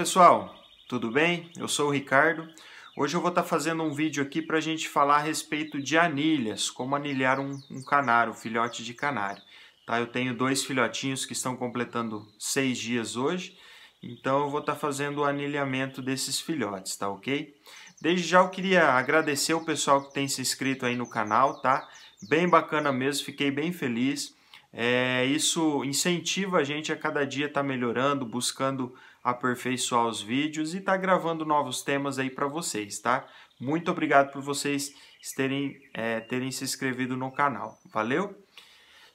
pessoal, tudo bem? Eu sou o Ricardo. Hoje eu vou estar tá fazendo um vídeo aqui para a gente falar a respeito de anilhas, como anilhar um, um canário, um filhote de canário. Tá? Eu tenho dois filhotinhos que estão completando seis dias hoje, então eu vou estar tá fazendo o anilhamento desses filhotes, tá ok? Desde já eu queria agradecer o pessoal que tem se inscrito aí no canal, tá? Bem bacana mesmo, fiquei bem feliz. É, isso incentiva a gente a cada dia estar tá melhorando, buscando aperfeiçoar os vídeos e estar tá gravando novos temas aí para vocês, tá? Muito obrigado por vocês terem, é, terem se inscrevido no canal, valeu?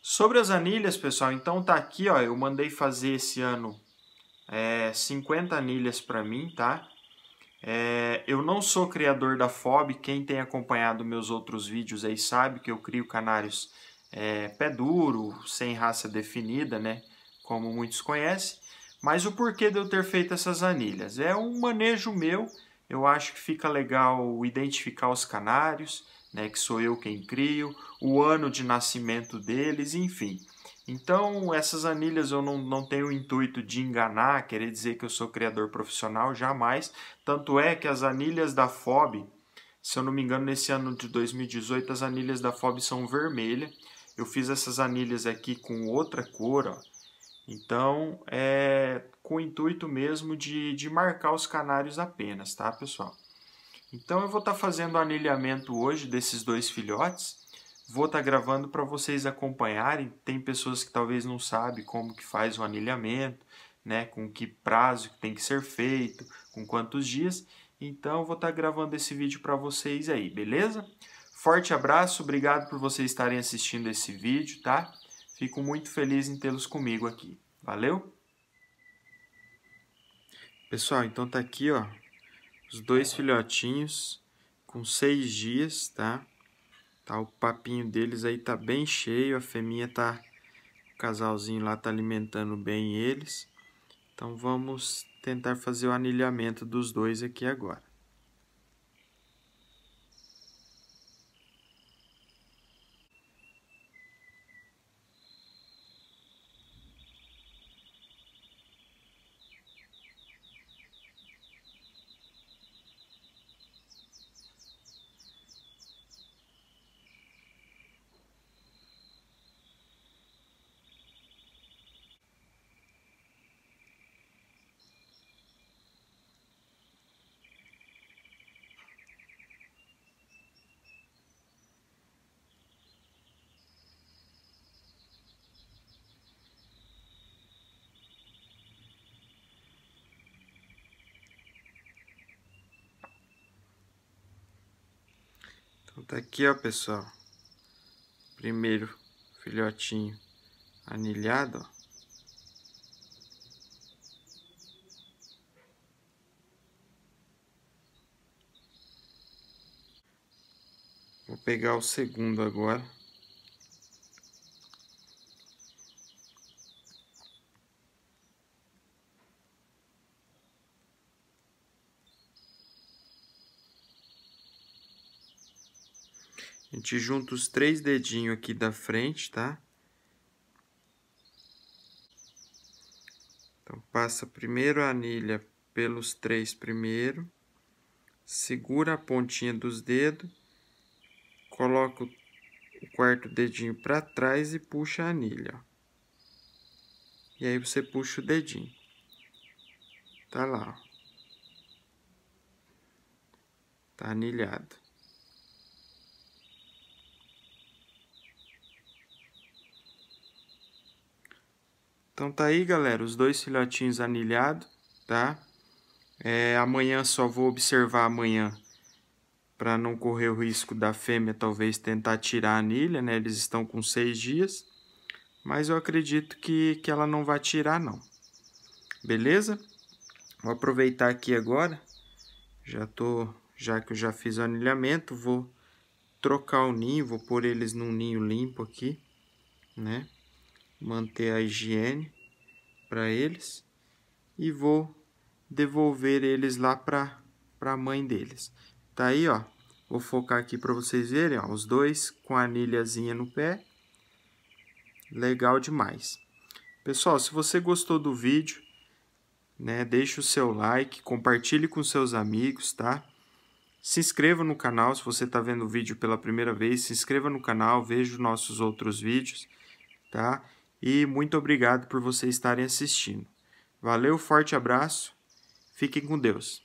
Sobre as anilhas, pessoal, então tá aqui, ó, eu mandei fazer esse ano é, 50 anilhas para mim, tá? É, eu não sou criador da FOB, quem tem acompanhado meus outros vídeos aí sabe que eu crio canários é, pé duro, sem raça definida, né? Como muitos conhecem. Mas o porquê de eu ter feito essas anilhas? É um manejo meu, eu acho que fica legal identificar os canários, né, que sou eu quem crio, o ano de nascimento deles, enfim. Então, essas anilhas eu não, não tenho o intuito de enganar, querer dizer que eu sou criador profissional, jamais. Tanto é que as anilhas da FOB, se eu não me engano, nesse ano de 2018, as anilhas da FOB são vermelhas eu fiz essas anilhas aqui com outra cor, ó. Então, é com o intuito mesmo de, de marcar os canários apenas, tá, pessoal? Então, eu vou estar tá fazendo o anilhamento hoje desses dois filhotes. Vou estar tá gravando para vocês acompanharem. Tem pessoas que talvez não sabem como que faz o anilhamento, né? Com que prazo que tem que ser feito, com quantos dias. Então, vou estar tá gravando esse vídeo para vocês aí, beleza? Beleza? Forte abraço, obrigado por vocês estarem assistindo esse vídeo, tá? Fico muito feliz em tê-los comigo aqui. Valeu? Pessoal, então tá aqui, ó, os dois filhotinhos com seis dias, tá? tá? O papinho deles aí tá bem cheio, a fêmea tá, o casalzinho lá tá alimentando bem eles. Então vamos tentar fazer o anilhamento dos dois aqui agora. Então tá aqui, ó, pessoal. Primeiro filhotinho anilhado, ó. Vou pegar o segundo agora. A gente junta os três dedinhos aqui da frente, tá? Então, passa primeiro a anilha pelos três primeiro, segura a pontinha dos dedos, coloca o quarto dedinho para trás e puxa a anilha. E aí você puxa o dedinho. Tá lá, ó. Tá anilhado. Então tá aí, galera, os dois filhotinhos anilhados, tá? É, amanhã só vou observar amanhã para não correr o risco da fêmea talvez tentar tirar a anilha, né? Eles estão com seis dias, mas eu acredito que, que ela não vai tirar não. Beleza? Vou aproveitar aqui agora, já tô, já que eu já fiz o anilhamento, vou trocar o ninho, vou pôr eles num ninho limpo aqui, né? manter a higiene para eles e vou devolver eles lá para a mãe deles. Tá aí, ó. Vou focar aqui para vocês verem, ó, os dois com a anilhazinha no pé. Legal demais. Pessoal, se você gostou do vídeo, né, deixe o seu like, compartilhe com seus amigos, tá? Se inscreva no canal, se você está vendo o vídeo pela primeira vez, se inscreva no canal, veja os nossos outros vídeos, tá? e muito obrigado por vocês estarem assistindo. Valeu, forte abraço, fiquem com Deus.